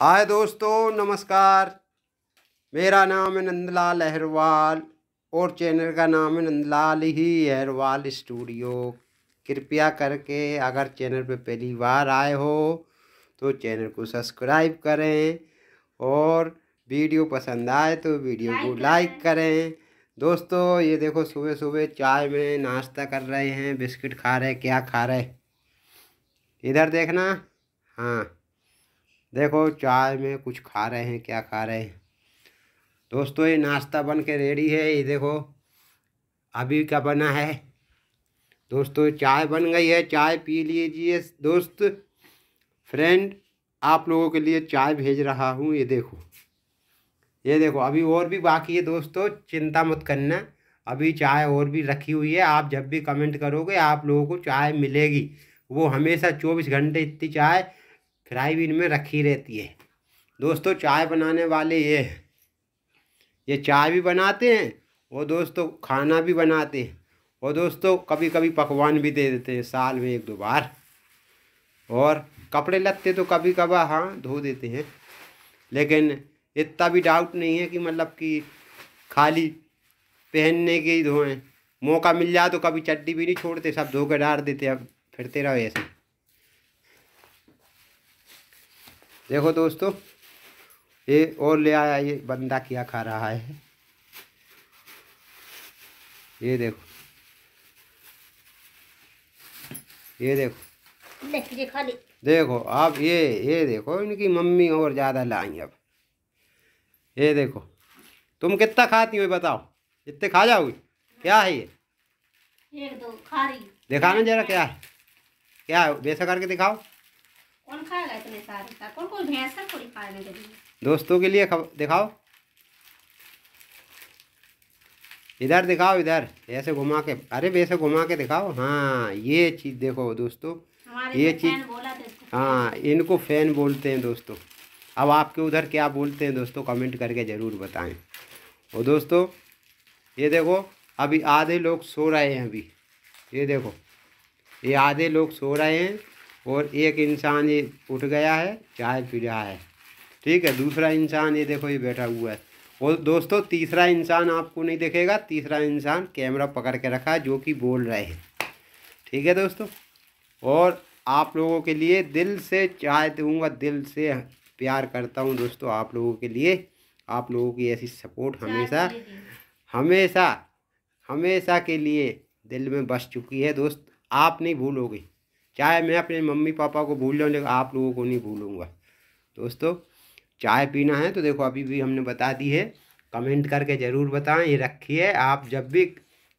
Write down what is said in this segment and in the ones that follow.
हाय दोस्तों नमस्कार मेरा नाम है नंदलाल अहरवाल और चैनल का नाम है नंदलाल ही अहरवाल स्टूडियो कृपया करके अगर चैनल पर पहली बार आए हो तो चैनल को सब्सक्राइब करें और वीडियो पसंद आए तो वीडियो को लाइक करें दोस्तों ये देखो सुबह सुबह चाय में नाश्ता कर रहे हैं बिस्किट खा रहे क्या खा रहे इधर देखना हाँ देखो चाय में कुछ खा रहे हैं क्या खा रहे हैं दोस्तों ये नाश्ता बन के रेडी है ये देखो अभी क्या बना है दोस्तों चाय बन गई है चाय पी लीजिए दोस्त फ्रेंड आप लोगों के लिए चाय भेज रहा हूँ ये देखो ये देखो अभी और भी बाकी है दोस्तों चिंता मत करना अभी चाय और भी रखी हुई है आप जब भी कमेंट करोगे आप लोगों को चाय मिलेगी वो हमेशा चौबीस घंटे इतनी चाय फ्राई भी इनमें रखी रहती है दोस्तों चाय बनाने वाले ये हैं ये चाय भी बनाते हैं और दोस्तों खाना भी बनाते हैं और दोस्तों कभी कभी पकवान भी दे देते हैं साल में एक दो बार और कपड़े लगते तो कभी कभार हाँ धो देते हैं लेकिन इतना भी डाउट नहीं है कि मतलब कि खाली पहनने के ही धोएं मौका मिल जाए तो कभी चड्डी भी नहीं छोड़ते सब धो के डाल देते अब फिरते रहो ऐसे देखो दोस्तों ये और ले आया ये बंदा क्या खा रहा है ये देखो ये देखो देखो आप ये ये देखो इनकी मम्मी और ज़्यादा लाई अब ये देखो तुम कितना खाती हो बताओ इतने खा जाओगे क्या है ये एक दो खा रही दिखाना जरा क्या है क्या है वैसा करके दिखाओ खाएगा इतने सारे का कौन कौन भैंस का थोड़ी खाएगा दोस्तों के लिए दिखाओ इधर दिखाओ इधर ऐसे घुमा के अरे वैसे घुमा के दिखाओ हाँ ये चीज़ देखो दोस्तों ये चीज़ तो हाँ इनको फैन बोलते हैं दोस्तों अब आपके उधर क्या बोलते हैं दोस्तों कमेंट करके ज़रूर बताएं और दोस्तों ये देखो अभी आधे लोग सो रहे हैं अभी ये देखो ये आधे लोग सो रहे हैं और एक इंसान ये उठ गया है चाय पी रहा है ठीक है दूसरा इंसान ये देखो ये बैठा हुआ है और दोस्तों तीसरा इंसान आपको नहीं देखेगा तीसरा इंसान कैमरा पकड़ के रखा है जो कि बोल रहे हैं ठीक है दोस्तों और आप लोगों के लिए दिल से चाय दूंगा दिल से प्यार करता हूँ दोस्तों आप लोगों के लिए आप लोगों की ऐसी सपोर्ट हमेशा हमेशा हमेशा के लिए दिल में बस चुकी है दोस्त आप नहीं भूलोगे चाहे मैं अपने मम्मी पापा को भूल जाऊँ लेकिन आप लोगों को नहीं भूलूँगा दोस्तों चाय पीना है तो देखो अभी भी हमने बता दी है कमेंट करके ज़रूर बताएं ये रखिए आप जब भी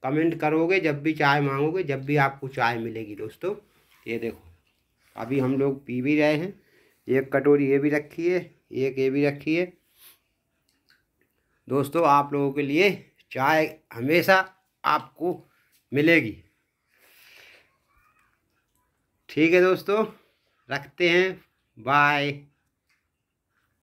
कमेंट करोगे जब भी चाय मांगोगे जब भी आपको चाय मिलेगी दोस्तों ये देखो अभी हम लोग पी भी रहे हैं एक कटोरी ये भी रखी है एक ये भी रखी है दोस्तों आप लोगों के लिए चाय हमेशा आपको मिलेगी ठीक है दोस्तों रखते हैं बाय